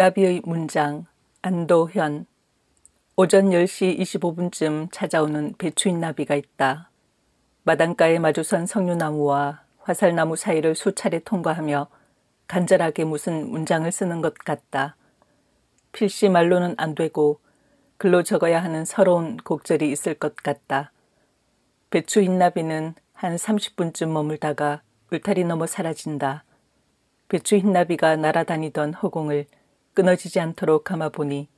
나비의 문장 안도현 오전 10시 25분쯤 찾아오는 배추인 나비가 있다. 마당가에 마주선 석류나무와 화살나무 사이를 수차례 통과하며 간절하게 무슨 문장을 쓰는 것 같다. 필시 말로는 안 되고 글로 적어야 하는 서러운 곡절이 있을 것 같다. 배추 흰나비는 한 30분쯤 머물다가 울타리 넘어 사라진다. 배추 흰나비가 날아다니던 허공을 끊어지지 않도록 감아보니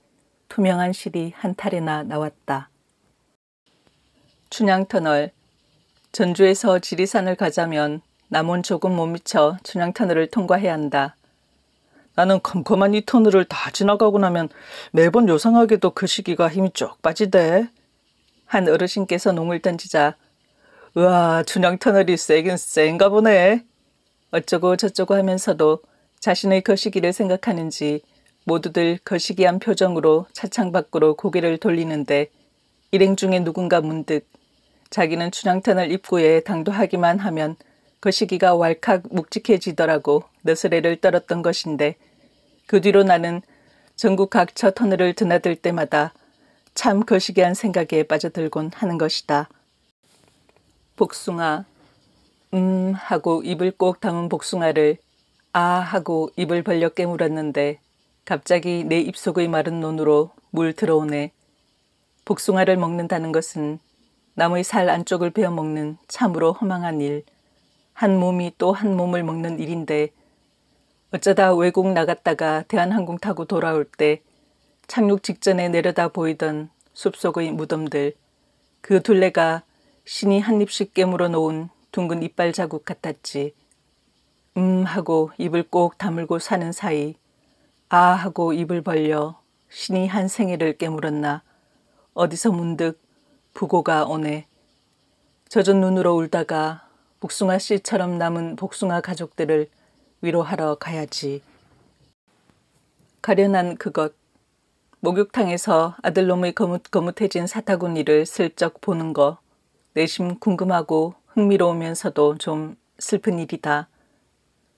투명한 실이 한 탈이나 나왔다. 춘향터널 전주에서 지리산을 가자면 남은 조금 못 미쳐 춘향터널을 통과해야 한다. 나는 컴컴한 이 터널을 다 지나가고 나면 매번 요상하게도 그 시기가 힘이 쭉 빠지대. 한 어르신께서 농을 던지자 우와 춘향터널이 세긴 센가 보네. 어쩌고 저쩌고 하면서도 자신의 거시기를 그 생각하는지 모두들 거시기한 표정으로 차창 밖으로 고개를 돌리는데 일행 중에 누군가 문득 자기는 춘향탄을 입구에 당도하기만 하면 거시기가 왈칵 묵직해지더라고 너스레를 떨었던 것인데 그 뒤로 나는 전국 각처 터널을 드나들 때마다 참 거시기한 생각에 빠져들곤 하는 것이다. 복숭아 음 하고 입을 꼭 담은 복숭아를 아 하고 입을 벌려 깨물었는데 갑자기 내 입속의 마른 논으로 물 들어오네. 복숭아를 먹는다는 것은 나무의 살 안쪽을 베어먹는 참으로 허망한 일. 한 몸이 또 한 몸을 먹는 일인데 어쩌다 외국 나갔다가 대한항공 타고 돌아올 때 착륙 직전에 내려다 보이던 숲속의 무덤들 그 둘레가 신이 한 입씩 깨물어 놓은 둥근 이빨 자국 같았지. 음 하고 입을 꼭 다물고 사는 사이 아 하고 입을 벌려 신이 한 생애를 깨물었나 어디서 문득 부고가 오네. 젖은 눈으로 울다가 복숭아 씨처럼 남은 복숭아 가족들을 위로하러 가야지. 가련한 그것. 목욕탕에서 아들놈의 거뭇거뭇해진 사타구니를 슬쩍 보는 거. 내심 궁금하고 흥미로우면서도 좀 슬픈 일이다.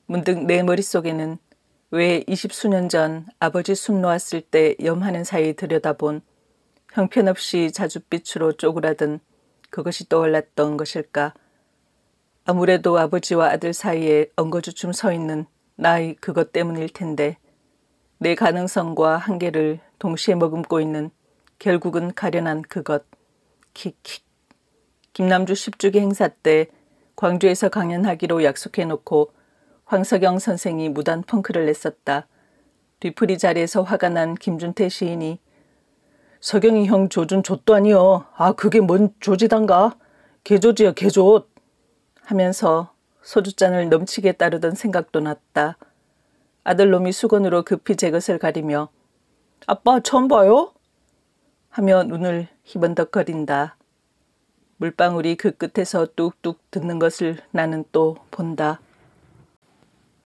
문득 내 머릿속에는 왜 20수년 전 아버지 숨 놓았을 때 염하는 사이 들여다본 형편없이 자줏빛으로 쪼그라든 그것이 떠올랐던 것일까? 아무래도 아버지와 아들 사이에 엉거주춤 서 있는 나의 그것 때문일 텐데 내 가능성과 한계를 동시에 머금고 있는 결국은 가련한 그것. 킥킥. 김남주 10주기 행사 때 광주에서 강연하기로 약속해놓고 황석영 선생이 무단 펑크를 냈었다. 뒤풀이 자리에서 화가 난 김준태 시인이 석영이 형 조준 조또 아니요. 아 그게 뭔 조지단가. 개조지요 개조 하면서 소주잔을 넘치게 따르던 생각도 났다. 아들놈이 수건으로 급히 제 것을 가리며 아빠 처음 봐요? 하며 눈을 희번덕거린다. 물방울이 그 끝에서 뚝뚝 듣는 것을 나는 또 본다.